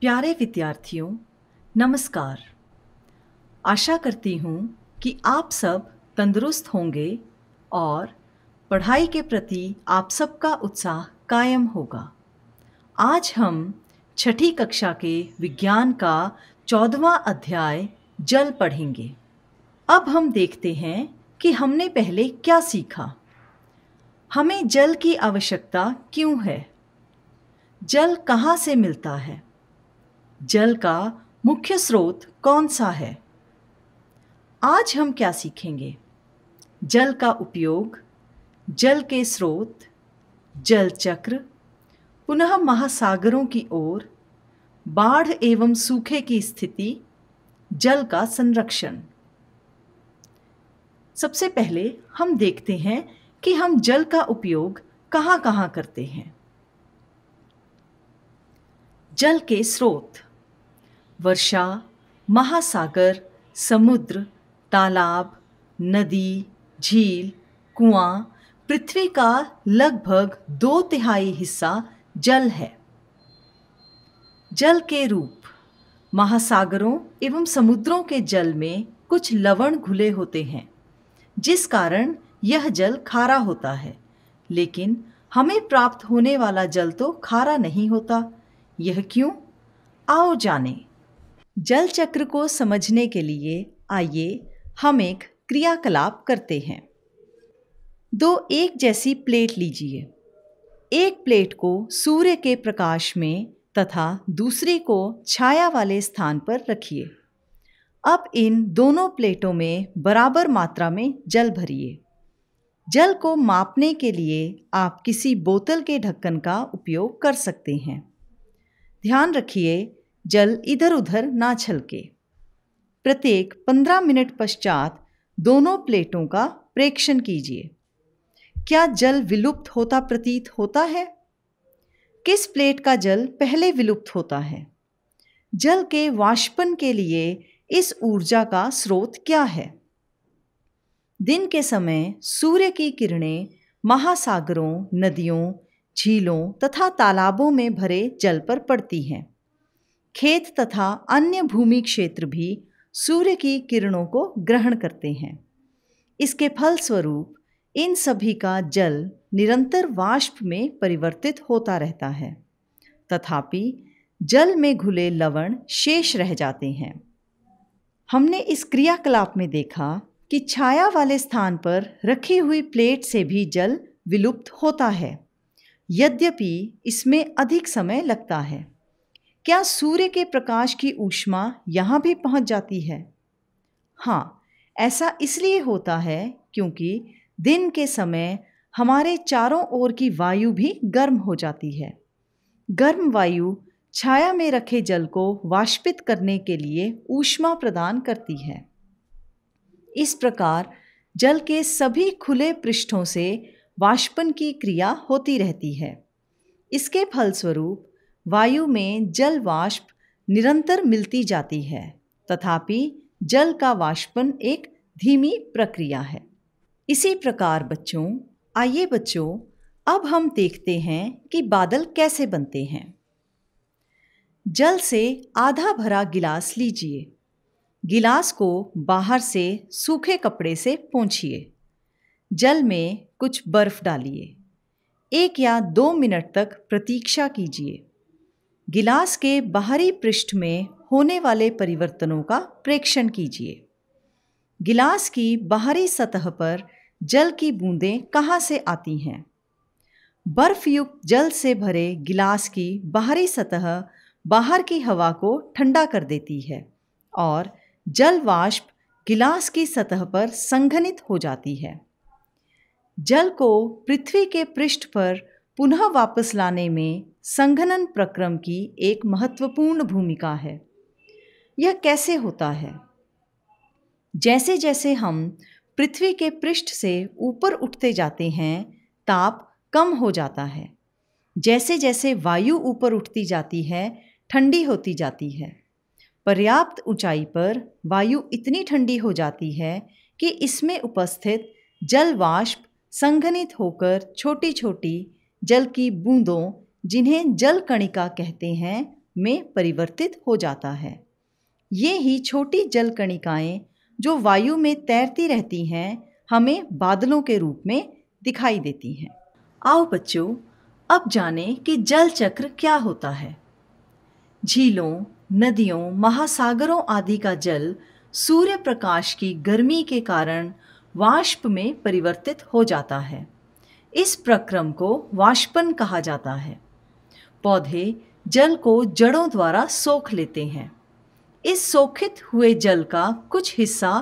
प्यारे विद्यार्थियों नमस्कार आशा करती हूँ कि आप सब तंदुरुस्त होंगे और पढ़ाई के प्रति आप सबका उत्साह कायम होगा आज हम छठी कक्षा के विज्ञान का चौदवा अध्याय जल पढ़ेंगे अब हम देखते हैं कि हमने पहले क्या सीखा हमें जल की आवश्यकता क्यों है जल कहाँ से मिलता है जल का मुख्य स्रोत कौन सा है आज हम क्या सीखेंगे जल का उपयोग जल के स्रोत जल चक्र पुनः महासागरों की ओर बाढ़ एवं सूखे की स्थिति जल का संरक्षण सबसे पहले हम देखते हैं कि हम जल का उपयोग कहाँ कहाँ करते हैं जल के स्रोत वर्षा महासागर समुद्र तालाब नदी झील कुआं पृथ्वी का लगभग दो तिहाई हिस्सा जल है जल के रूप महासागरों एवं समुद्रों के जल में कुछ लवण घुले होते हैं जिस कारण यह जल खारा होता है लेकिन हमें प्राप्त होने वाला जल तो खारा नहीं होता यह क्यों आओ जाने जल चक्र को समझने के लिए आइए हम एक क्रियाकलाप करते हैं दो एक जैसी प्लेट लीजिए एक प्लेट को सूर्य के प्रकाश में तथा दूसरी को छाया वाले स्थान पर रखिए अब इन दोनों प्लेटों में बराबर मात्रा में जल भरिए जल को मापने के लिए आप किसी बोतल के ढक्कन का उपयोग कर सकते हैं ध्यान रखिए जल इधर उधर ना छलके प्रत्येक पंद्रह मिनट पश्चात दोनों प्लेटों का प्रेक्षण कीजिए क्या जल विलुप्त होता प्रतीत होता है किस प्लेट का जल पहले विलुप्त होता है जल के वाष्पन के लिए इस ऊर्जा का स्रोत क्या है दिन के समय सूर्य की किरणें महासागरों नदियों झीलों तथा तालाबों में भरे जल पर पड़ती हैं खेत तथा अन्य भूमि क्षेत्र भी सूर्य की किरणों को ग्रहण करते हैं इसके फलस्वरूप इन सभी का जल निरंतर वाष्प में परिवर्तित होता रहता है तथापि जल में घुले लवण शेष रह जाते हैं हमने इस क्रियाकलाप में देखा कि छाया वाले स्थान पर रखी हुई प्लेट से भी जल विलुप्त होता है यद्यपि इसमें अधिक समय लगता है क्या सूर्य के प्रकाश की ऊष्मा यहाँ भी पहुँच जाती है हाँ ऐसा इसलिए होता है क्योंकि दिन के समय हमारे चारों ओर की वायु भी गर्म हो जाती है गर्म वायु छाया में रखे जल को वाष्पित करने के लिए ऊष्मा प्रदान करती है इस प्रकार जल के सभी खुले पृष्ठों से वाष्पन की क्रिया होती रहती है इसके फलस्वरूप वायु में जल वाष्प निरंतर मिलती जाती है तथापि जल का वाष्पन एक धीमी प्रक्रिया है इसी प्रकार बच्चों आइए बच्चों अब हम देखते हैं कि बादल कैसे बनते हैं जल से आधा भरा गिलास लीजिए गिलास को बाहर से सूखे कपड़े से पोंछिए जल में कुछ बर्फ डालिए एक या दो मिनट तक प्रतीक्षा कीजिए गिलास के बाहरी पृष्ठ में होने वाले परिवर्तनों का प्रेक्षण कीजिए गिलास की बाहरी सतह पर जल की बूंदें कहाँ से आती हैं बर्फयुक्त जल से भरे गिलास की बाहरी सतह बाहर की हवा को ठंडा कर देती है और जल वाष्प गिलास की सतह पर संघनित हो जाती है जल को पृथ्वी के पृष्ठ पर पुनः वापस लाने में संघनन प्रक्रम की एक महत्वपूर्ण भूमिका है यह कैसे होता है जैसे जैसे हम पृथ्वी के पृष्ठ से ऊपर उठते जाते हैं ताप कम हो जाता है जैसे जैसे वायु ऊपर उठती जाती है ठंडी होती जाती है पर्याप्त ऊंचाई पर वायु इतनी ठंडी हो जाती है कि इसमें उपस्थित जल वाष्प संघनित होकर छोटी छोटी जल की बूंदों जिन्हें जल कणिका कहते हैं में परिवर्तित हो जाता है ये ही छोटी जल कणिकाएँ जो वायु में तैरती रहती हैं हमें बादलों के रूप में दिखाई देती हैं आओ बच्चों अब जानें कि जल चक्र क्या होता है झीलों नदियों महासागरों आदि का जल सूर्य प्रकाश की गर्मी के कारण वाष्प में परिवर्तित हो जाता है इस प्रक्रम को वाष्पन कहा जाता है पौधे जल को जड़ों द्वारा सोख लेते हैं इस सोखित हुए जल का कुछ हिस्सा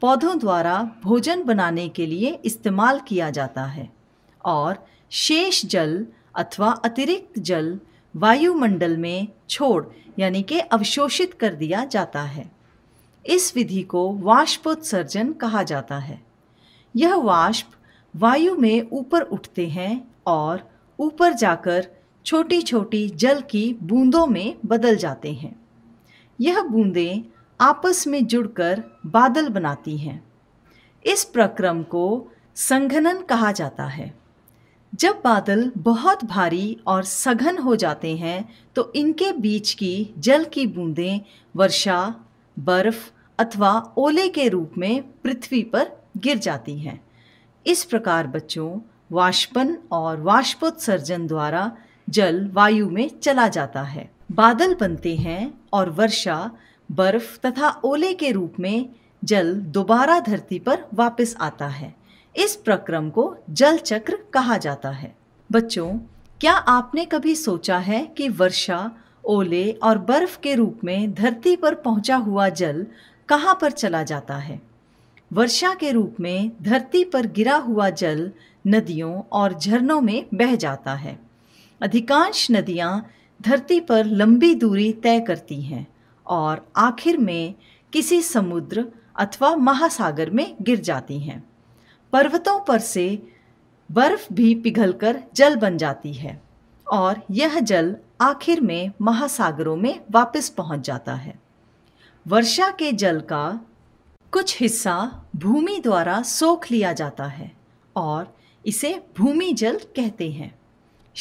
पौधों द्वारा भोजन बनाने के लिए इस्तेमाल किया जाता है और शेष जल अथवा अतिरिक्त जल वायुमंडल में छोड़ यानी कि अवशोषित कर दिया जाता है इस विधि को वाष्पोत्सर्जन कहा जाता है यह वाष्प वायु में ऊपर उठते हैं और ऊपर जाकर छोटी छोटी जल की बूंदों में बदल जाते हैं यह बूंदें आपस में जुड़कर बादल बनाती हैं इस प्रक्रम को संघनन कहा जाता है जब बादल बहुत भारी और सघन हो जाते हैं तो इनके बीच की जल की बूंदें वर्षा बर्फ अथवा ओले के रूप में पृथ्वी पर गिर जाती हैं इस प्रकार बच्चों वाष्पन और वाष्पोत्सर्जन द्वारा जल वायु में चला जाता है बादल बनते हैं और वर्षा बर्फ तथा ओले के रूप में जल दोबारा धरती पर वापस आता है इस प्रक्रम को जल चक्र कहा जाता है बच्चों क्या आपने कभी सोचा है कि वर्षा ओले और बर्फ के रूप में धरती पर पहुंचा हुआ जल कहाँ पर चला जाता है वर्षा के रूप में धरती पर गिरा हुआ जल नदियों और झरनों में बह जाता है अधिकांश नदियाँ धरती पर लंबी दूरी तय करती हैं और आखिर में किसी समुद्र अथवा महासागर में गिर जाती हैं पर्वतों पर से बर्फ भी पिघलकर जल बन जाती है और यह जल आखिर में महासागरों में वापस पहुंच जाता है वर्षा के जल का कुछ हिस्सा भूमि द्वारा सोख लिया जाता है और इसे भूमि जल कहते हैं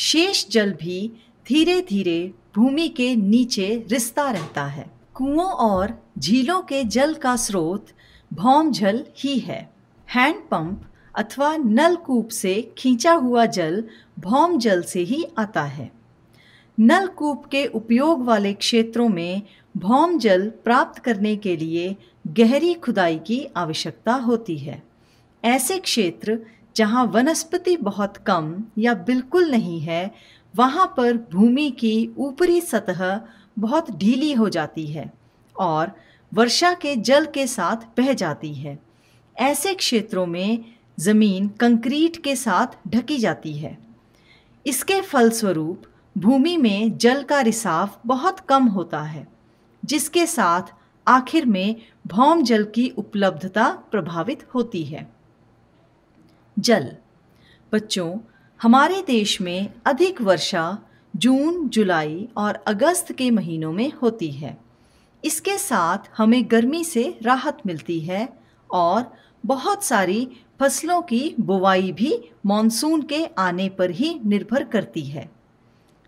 शेष जल भी धीरे धीरे भूमि के नीचे रिसता रहता है कुओं और झीलों के जल का स्रोत भौम जल ही है हैंडपंप अथवा नलकूप से खींचा हुआ जल भौम जल से ही आता है नलकूप के उपयोग वाले क्षेत्रों में भौम जल प्राप्त करने के लिए गहरी खुदाई की आवश्यकता होती है ऐसे क्षेत्र जहाँ वनस्पति बहुत कम या बिल्कुल नहीं है वहाँ पर भूमि की ऊपरी सतह बहुत ढीली हो जाती है और वर्षा के जल के साथ बह जाती है ऐसे क्षेत्रों में ज़मीन कंक्रीट के साथ ढकी जाती है इसके फलस्वरूप भूमि में जल का रिसाव बहुत कम होता है जिसके साथ आखिर में भौम जल की उपलब्धता प्रभावित होती है जल बच्चों हमारे देश में अधिक वर्षा जून जुलाई और अगस्त के महीनों में होती है इसके साथ हमें गर्मी से राहत मिलती है और बहुत सारी फसलों की बुवाई भी मॉनसून के आने पर ही निर्भर करती है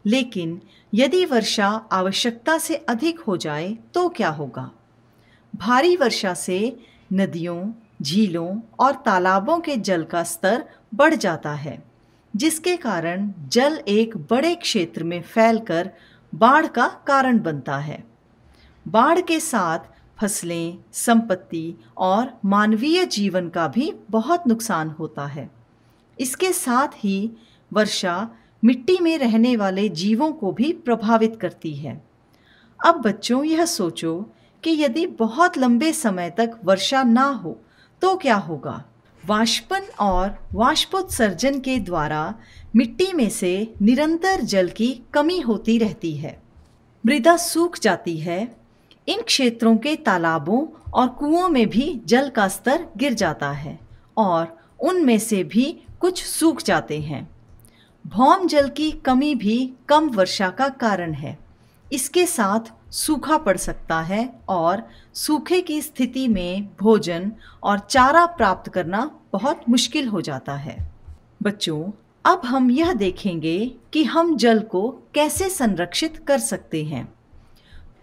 लेकिन यदि वर्षा आवश्यकता से अधिक हो जाए तो क्या होगा भारी वर्षा से नदियों झीलों और तालाबों के जल का स्तर बढ़ जाता है जिसके कारण जल एक बड़े क्षेत्र में फैलकर बाढ़ का कारण बनता है बाढ़ के साथ फसलें संपत्ति और मानवीय जीवन का भी बहुत नुकसान होता है इसके साथ ही वर्षा मिट्टी में रहने वाले जीवों को भी प्रभावित करती है अब बच्चों यह सोचो कि यदि बहुत लंबे समय तक वर्षा ना हो तो क्या होगा वाष्पन और वाष्पोत्सर्जन के द्वारा मिट्टी में से निरंतर जल की कमी होती रहती है मृदा सूख जाती है इन क्षेत्रों के तालाबों और कुओं में भी जल का स्तर गिर जाता है और उनमें से भी कुछ सूख जाते हैं भौम जल की कमी भी कम वर्षा का कारण है इसके साथ सूखा पड़ सकता है और सूखे की स्थिति में भोजन और चारा प्राप्त करना बहुत मुश्किल हो जाता है बच्चों अब हम यह देखेंगे कि हम जल को कैसे संरक्षित कर सकते हैं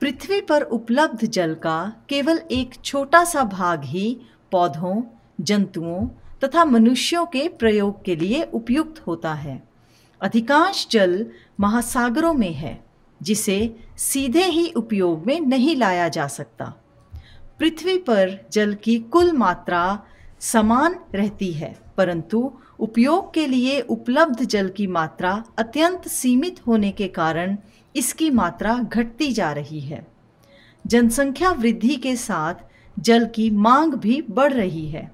पृथ्वी पर उपलब्ध जल का केवल एक छोटा सा भाग ही पौधों जंतुओं तथा मनुष्यों के प्रयोग के लिए उपयुक्त होता है अधिकांश जल महासागरों में है जिसे सीधे ही उपयोग में नहीं लाया जा सकता पृथ्वी पर जल की कुल मात्रा समान रहती है परंतु उपयोग के लिए उपलब्ध जल की मात्रा अत्यंत सीमित होने के कारण इसकी मात्रा घटती जा रही है जनसंख्या वृद्धि के साथ जल की मांग भी बढ़ रही है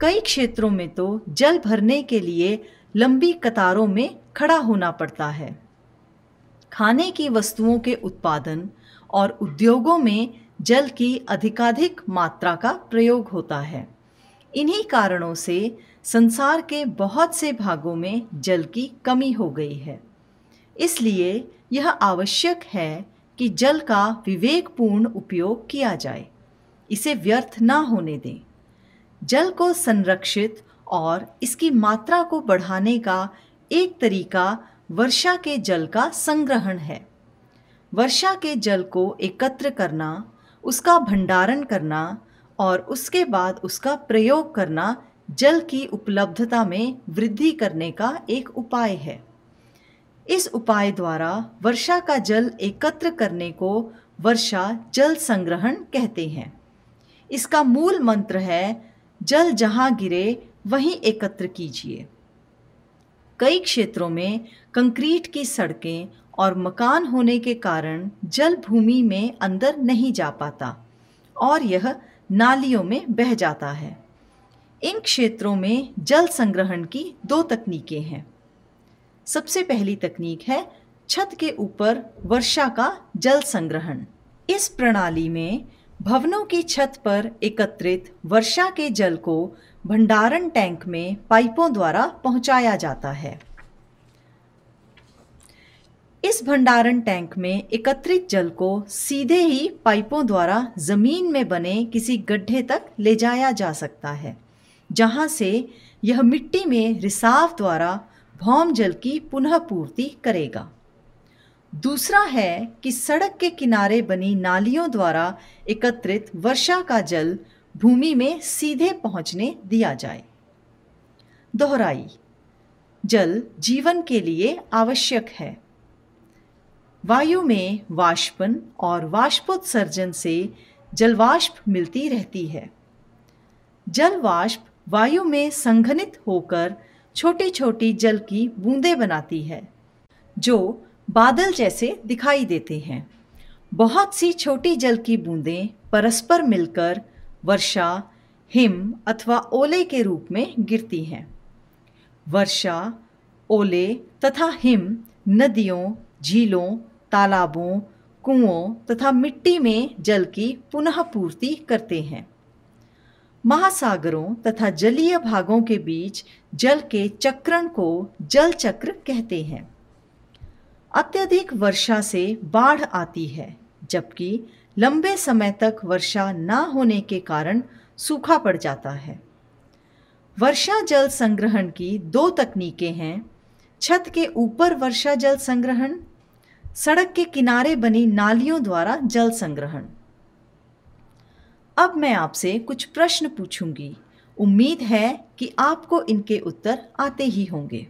कई क्षेत्रों में तो जल भरने के लिए लंबी कतारों में खड़ा होना पड़ता है खाने की वस्तुओं के उत्पादन और उद्योगों में जल की अधिकाधिक मात्रा का प्रयोग होता है इन्हीं कारणों से संसार के बहुत से भागों में जल की कमी हो गई है इसलिए यह आवश्यक है कि जल का विवेकपूर्ण उपयोग किया जाए इसे व्यर्थ ना होने दें जल को संरक्षित और इसकी मात्रा को बढ़ाने का एक तरीका वर्षा के जल का संग्रहण है वर्षा के जल को एकत्र करना उसका भंडारण करना और उसके बाद उसका प्रयोग करना जल की उपलब्धता में वृद्धि करने का एक उपाय है इस उपाय द्वारा वर्षा का जल एकत्र करने को वर्षा जल संग्रहण कहते हैं इसका मूल मंत्र है जल जहां गिरे वहीं एकत्र कीजिए कई क्षेत्रों में कंक्रीट की सड़कें और मकान होने के कारण जल भूमि में अंदर नहीं जा पाता और यह नालियों में बह जाता है इन क्षेत्रों में जल संग्रहण की दो तकनीकें हैं सबसे पहली तकनीक है छत के ऊपर वर्षा का जल संग्रहण इस प्रणाली में भवनों की छत पर एकत्रित वर्षा के जल को भंडारण टैंक में पाइपों द्वारा पहुंचाया जाता है इस भंडारण टैंक में एकत्रित जल को सीधे ही पाइपों द्वारा ज़मीन में बने किसी गड्ढे तक ले जाया जा सकता है जहाँ से यह मिट्टी में रिसाव द्वारा भौम जल की पुनः पूर्ति करेगा दूसरा है कि सड़क के किनारे बनी नालियों द्वारा एकत्रित वर्षा का जल भूमि में सीधे पहुंचने दिया जाए दोहराई जल जीवन के लिए आवश्यक है वायु में वाष्पन और वाष्पोत्सर्जन से जलवाष्प मिलती रहती है जलवाष्प वायु में संघनित होकर छोटी छोटी जल की बूंदें बनाती है जो बादल जैसे दिखाई देते हैं बहुत सी छोटी जल की बूंदें परस्पर मिलकर वर्षा हिम अथवा ओले के रूप में गिरती हैं वर्षा ओले तथा हिम नदियों झीलों तालाबों कुओं तथा मिट्टी में जल की पुनः पूर्ति करते हैं महासागरों तथा जलीय भागों के बीच जल के चक्रण को जल चक्र कहते हैं अत्यधिक वर्षा से बाढ़ आती है जबकि लंबे समय तक वर्षा ना होने के कारण सूखा पड़ जाता है वर्षा जल संग्रहण की दो तकनीकें हैं छत के ऊपर वर्षा जल संग्रहण सड़क के किनारे बनी नालियों द्वारा जल संग्रहण अब मैं आपसे कुछ प्रश्न पूछूंगी उम्मीद है कि आपको इनके उत्तर आते ही होंगे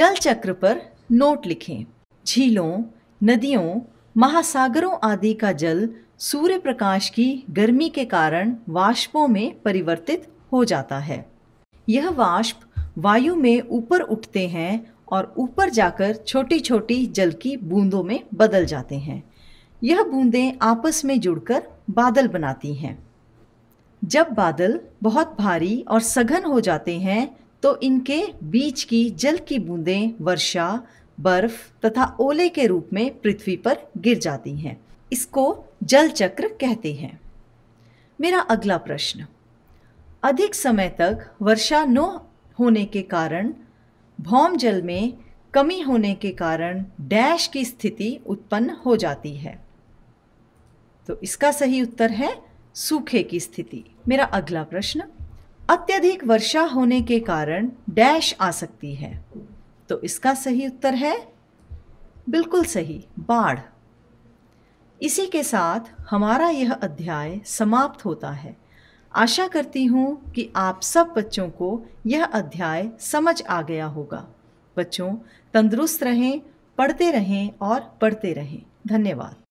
जल चक्र पर नोट लिखें झीलों नदियों महासागरों आदि का जल सूर्य प्रकाश की गर्मी के कारण वाष्पों में परिवर्तित हो जाता है यह वाष्प वायु में ऊपर उठते हैं और ऊपर जाकर छोटी छोटी जल की बूंदों में बदल जाते हैं यह बूंदें आपस में जुड़कर बादल बनाती हैं जब बादल बहुत भारी और सघन हो जाते हैं तो इनके बीच की जल की बूंदें वर्षा बर्फ तथा ओले के रूप में पृथ्वी पर गिर जाती हैं इसको जल चक्र कहते हैं मेरा अगला प्रश्न अधिक समय तक वर्षा न होने के कारण भौम जल में कमी होने के कारण डैश की स्थिति उत्पन्न हो जाती है तो इसका सही उत्तर है सूखे की स्थिति मेरा अगला प्रश्न अत्यधिक वर्षा होने के कारण डैश आ सकती है तो इसका सही उत्तर है बिल्कुल सही बाढ़ इसी के साथ हमारा यह अध्याय समाप्त होता है आशा करती हूँ कि आप सब बच्चों को यह अध्याय समझ आ गया होगा बच्चों तंदुरुस्त रहें पढ़ते रहें और पढ़ते रहें धन्यवाद